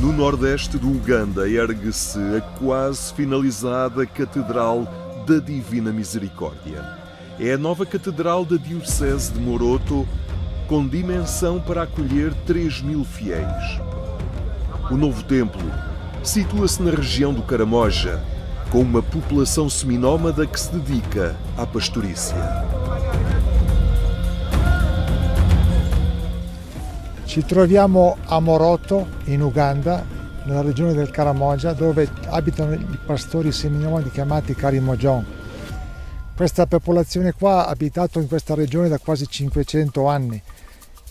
No nordeste do Uganda ergue-se a quase finalizada Catedral da Divina Misericórdia. É a nova Catedral da Diocese de Moroto, com dimensão para acolher 3 mil fiéis. O novo templo situa-se na região do Caramoja, com uma população seminómada que se dedica à pastorícia. Ci troviamo a Moroto, in Uganda, nella regione del Karamoja, dove abitano i pastori seminomadi chiamati Karimojon. Questa popolazione qua ha abitato in questa regione da quasi 500 anni.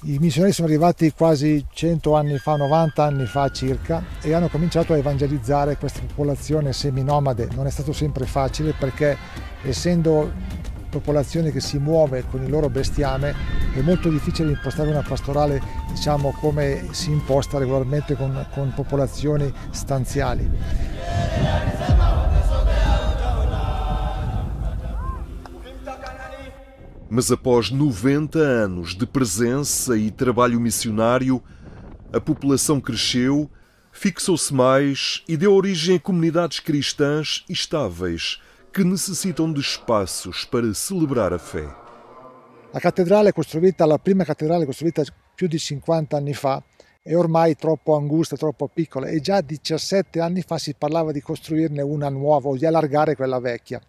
I missionari sono arrivati quasi 100 anni fa, 90 anni fa circa, e hanno cominciato a evangelizzare questa popolazione seminomade. Non è stato sempre facile perché, essendo popolazione che si muove con il loro bestiame, è molto difficile impostare una pastorale diciamo, come si imposta regolarmente con, con popolazioni stanziali. Mas após 90 anos de presença e trabalho missionário, a população cresceu, fixou-se mais e deu origem a comunidades cristãs estáveis que necessitam de espaços para celebrar a fé. La cattedrale costruita, la prima cattedrale costruita più di 50 anni fa, è ormai troppo angusta, troppo piccola e già 17 anni fa si parlava di costruirne una nuova o di allargare quella vecchia.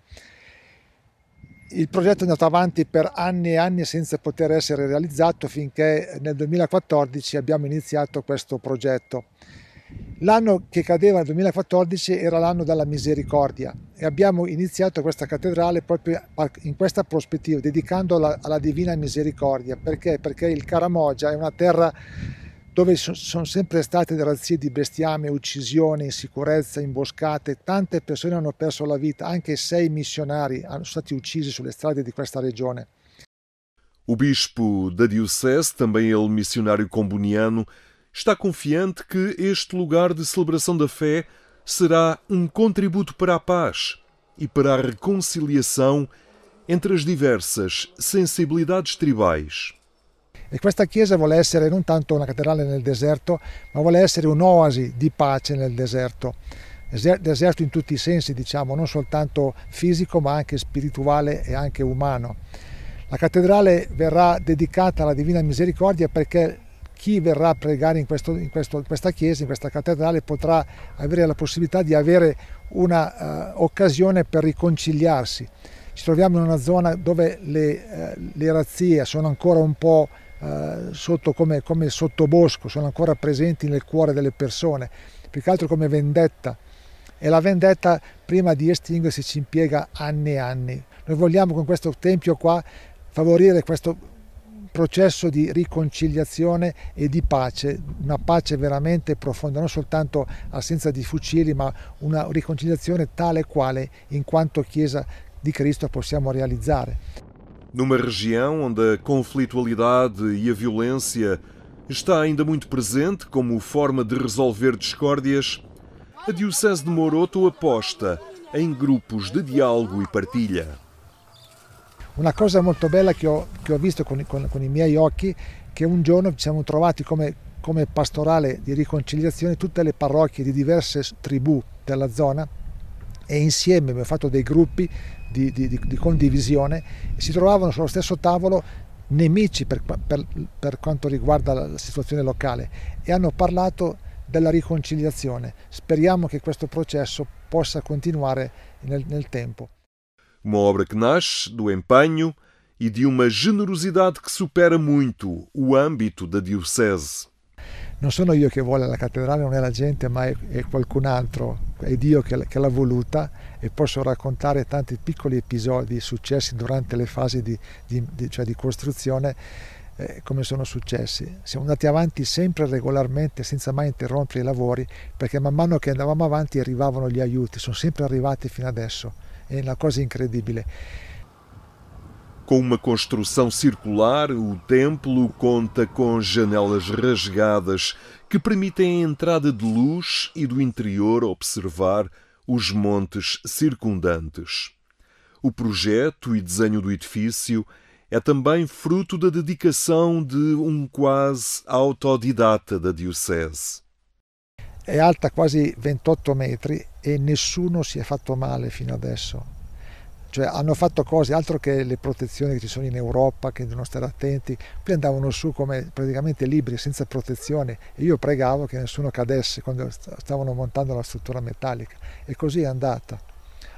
Il progetto è andato avanti per anni e anni senza poter essere realizzato finché nel 2014 abbiamo iniziato questo progetto. L'anno che cadeva nel 2014 era l'anno della misericordia e abbiamo iniziato questa cattedrale proprio in questa prospettiva, dedicandola alla divina misericordia. Perché? Perché il Caramoggia è una terra dove sono sempre state razzie di bestiame, uccisioni, insicurezza, imboscate, tante persone hanno perso la vita, anche sei missionari sono stati uccisi sulle strade di questa regione. O bispo da Diocese, também ele missionário comboniano, está confiante que este lugar de celebração da fé será um contributo para a paz e para a reconciliação entre as diversas sensibilidades tribais. E esta chiesa vuole essere não tanto uma catedral nel deserto, mas vuole essere un'oasi di pace nel deserto. Deserto in tutti i sensi, diciamo, non soltanto fisico, ma anche spirituale e anche umano. A catedral verrà dedicata alla Divina Misericordia porque chi verrà a pregare in, questo, in, questo, in questa chiesa, in questa cattedrale, potrà avere la possibilità di avere un'occasione eh, uh, per riconciliarsi. Ci troviamo in una zona dove le, uh, le razzie sono ancora un po' uh, sotto come, come sottobosco, sono ancora presenti nel cuore delle persone, più che altro come vendetta e la vendetta prima di estinguersi ci impiega anni e anni. Noi vogliamo con questo tempio qua favorire questo processo di riconciliazione e di pace, una pace veramente profonda, non soltanto assenza di fucili, ma una riconciliazione tale e quale in quanto Chiesa di Cristo possiamo realizzare. Numa região onde a conflitualidade e a violência está ainda muito presente como forma de resolver discórdias, a Diocese de Moroto aposta em grupos de diálogo e partilha. Una cosa molto bella che ho, che ho visto con, con, con, i miei occhi, che un giorno ci siamo trovati come, come pastorale di riconciliazione tutte le parrocchie di diverse tribù della zona e insieme abbiamo fatto dei gruppi di, di, di, di condivisione e si trovavano sullo stesso tavolo nemici per, per, per, quanto riguarda la situazione locale e hanno parlato della riconciliazione. Speriamo che questo processo possa continuare nel, nel tempo. Uma obra que nasce do empenho e de uma generosidade que supera muito o âmbito da Diocese. Non sono io che vuole la cattedrale, non è la gente, ma è, qualcun altro, è Dio che, che l'ha voluta e posso raccontare tanti piccoli episodi successi durante le fasi di, di, di, cioè di costruzione eh, come sono successi. Siamo andati avanti sempre regolarmente, senza mai interrompere i lavori, perché man mano che andavamo avanti arrivavano gli aiuti, sono sempre arrivati fino adesso. È una cosa incredibile. Com uma construção circular, o templo conta com janelas rasgadas que permitem a entrada de luz e do interior observar os montes circundantes. O projeto e desenho do edifício é também fruto da dedicação de um quase autodidata da Diocese. È alta quasi 28 metri e nessuno si è fatto male fino adesso. Cioè, hanno fatto cose altro che le protezioni che ci sono in Europa, che devono stare attenti. Qui andavano su come praticamente libri, senza protezione. E io pregavo che nessuno cadesse quando stavano montando la struttura metallica. E così è andata.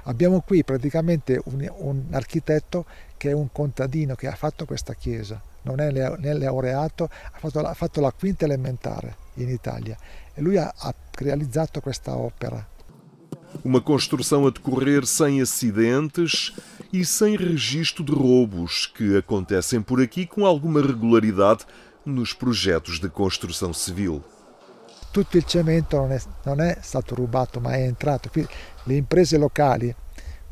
Abbiamo qui praticamente un, un architetto che è un contadino che ha fatto questa chiesa, non è né laureato, ha fatto, ha fatto la quinta elementare in Italia e lui ha, ha realizzato questa opera. Uma construção a decorrer sem acidentes e sem registro de roubos, que acontecem por aqui com alguma regularidade nos projetos de construção civil. tutto il cemento non è, non è stato rubato ma è entrato. Quindi le imprese locali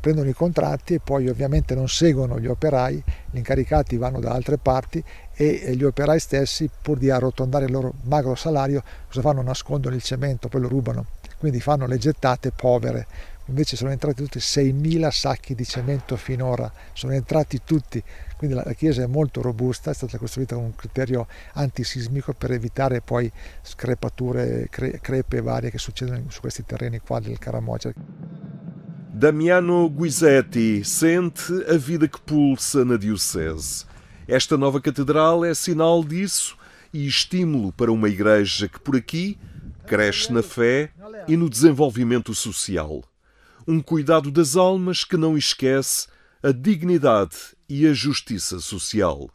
prendono i contratti e poi ovviamente non seguono gli operai, gli incaricati vanno da altre parti e gli operai stessi pur di arrotondare il loro magro salario cosa fanno? Nascondono il cemento, poi lo rubano, quindi fanno le gettate povere invece sono entrati tutti 6.000 sacchi di cemento finora, sono entrati tutti, quindi la, chiesa è molto robusta, è stata costruita con un criterio antisismico per evitare poi screpature, cre, crepe varie che succedono su questi terreni qua del Caramogia. Damiano Guisetti sente la vita che pulsa nella Diocese. Esta nuova cattedrale è sinal disso e stimolo per una igreja che por aqui cresce na fé e no desenvolvimento social. um cuidado das almas que não esquece a dignidade e a justiça social.